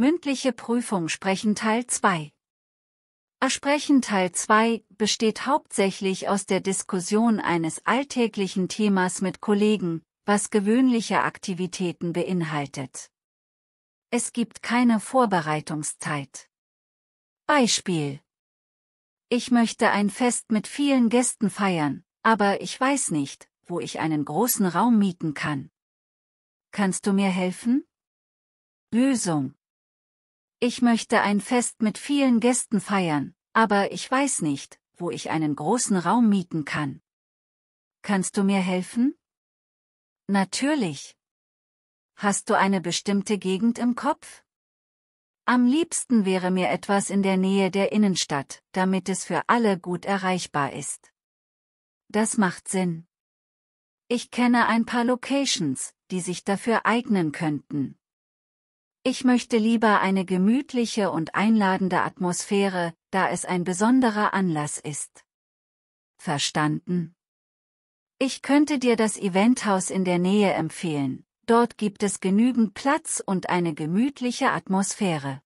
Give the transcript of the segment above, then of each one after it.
Mündliche Prüfung Sprechen Teil 2 Ersprechen Teil 2 besteht hauptsächlich aus der Diskussion eines alltäglichen Themas mit Kollegen, was gewöhnliche Aktivitäten beinhaltet. Es gibt keine Vorbereitungszeit. Beispiel. Ich möchte ein Fest mit vielen Gästen feiern, aber ich weiß nicht, wo ich einen großen Raum mieten kann. Kannst du mir helfen? Lösung. Ich möchte ein Fest mit vielen Gästen feiern, aber ich weiß nicht, wo ich einen großen Raum mieten kann. Kannst du mir helfen? Natürlich. Hast du eine bestimmte Gegend im Kopf? Am liebsten wäre mir etwas in der Nähe der Innenstadt, damit es für alle gut erreichbar ist. Das macht Sinn. Ich kenne ein paar Locations, die sich dafür eignen könnten. Ich möchte lieber eine gemütliche und einladende Atmosphäre, da es ein besonderer Anlass ist. Verstanden? Ich könnte dir das Eventhaus in der Nähe empfehlen, dort gibt es genügend Platz und eine gemütliche Atmosphäre.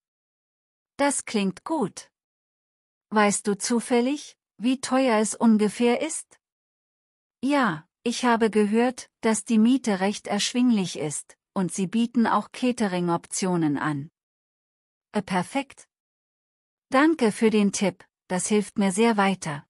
Das klingt gut. Weißt du zufällig, wie teuer es ungefähr ist? Ja, ich habe gehört, dass die Miete recht erschwinglich ist, und sie bieten auch Catering-Optionen an. perfekt. Danke für den Tipp, das hilft mir sehr weiter.